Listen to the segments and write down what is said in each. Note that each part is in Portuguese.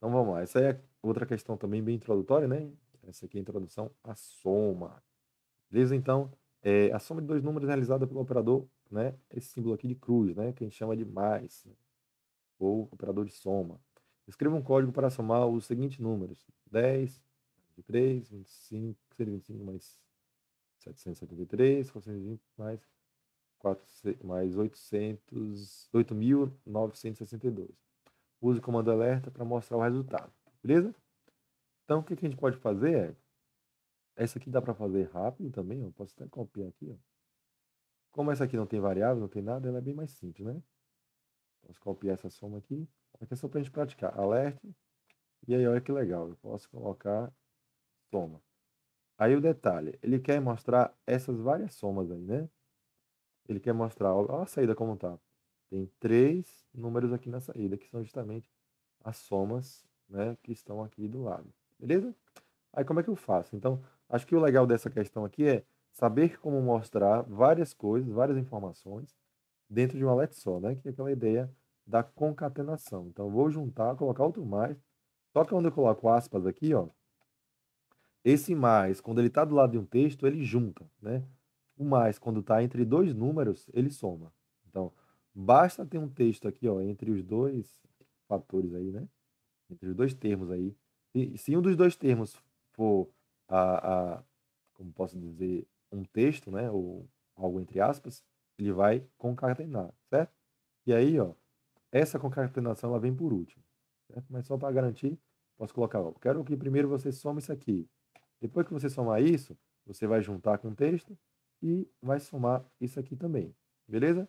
Então vamos lá. Essa é outra questão também bem introdutória, né? Essa aqui é a introdução à soma. Beleza? Então, é, a soma de dois números é realizada pelo operador, né? Esse símbolo aqui de cruz, né? Que a gente chama de mais, né? ou operador de soma. Escreva um código para somar os seguintes números: 10, 23, 25, 125 mais 773, 420 mais, 4, mais 800, 8.962. Use o comando alerta para mostrar o resultado, beleza? Então, o que, a gente pode fazer é... Essa aqui dá para fazer rápido também, eu posso até copiar aqui, ó. Como essa aqui não tem variável, não tem nada, ela é bem mais simples, né? Posso copiar essa soma aqui. Aqui é só para a gente praticar. alerta, E aí, olha que legal. Eu posso colocar soma. Aí o detalhe. Ele quer mostrar essas várias somas aí, né? Ele quer mostrar. Olha a saída como está tem três números aqui na saída, que são justamente as somas né, que estão aqui do lado. Beleza? Aí como é que eu faço? Então, acho que o legal dessa questão aqui é saber como mostrar várias coisas, várias informações dentro de uma let só, né? Que é aquela ideia da concatenação. Então, vou juntar, colocar outro mais. Só que quando eu coloco aspas aqui, ó, esse mais, quando ele está do lado de um texto, ele junta, né? O mais, quando está entre dois números, ele soma. Então, Basta ter um texto aqui, ó, entre os dois fatores aí, né? Entre os dois termos aí. Se, se um dos dois termos for a, a, como posso dizer, um texto, né? Ou algo entre aspas, ele vai concatenar, certo? E aí, ó, essa concatenação ela vem por último, certo? Mas só para garantir, posso colocar, ó, quero que primeiro você some isso aqui. Depois que você somar isso, você vai juntar com o texto e vai somar isso aqui também, beleza?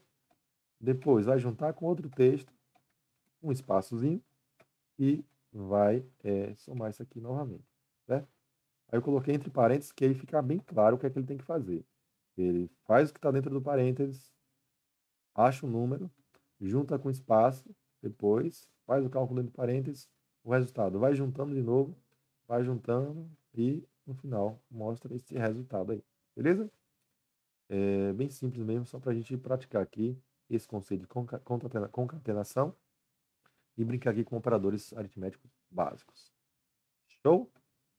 Depois vai juntar com outro texto, um espaçozinho, e vai é, somar isso aqui novamente. Certo? Né? Aí eu coloquei entre parênteses que aí fica bem claro o que é que ele tem que fazer. Ele faz o que está dentro do parênteses, acha o um número, junta com espaço, depois faz o cálculo dentro do parênteses, o resultado vai juntando de novo, vai juntando e no final mostra esse resultado aí. Beleza? É bem simples mesmo, só para a gente praticar aqui esse conceito de concatenação e brincar aqui com operadores aritméticos básicos. Show?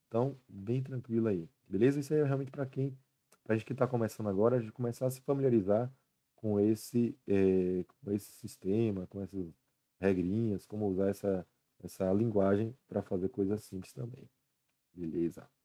Então, bem tranquilo aí. Beleza? Isso aí é realmente para quem, para a gente que está começando agora, a gente começar a se familiarizar com esse, é, com esse sistema, com essas regrinhas, como usar essa, essa linguagem para fazer coisas simples também. Beleza?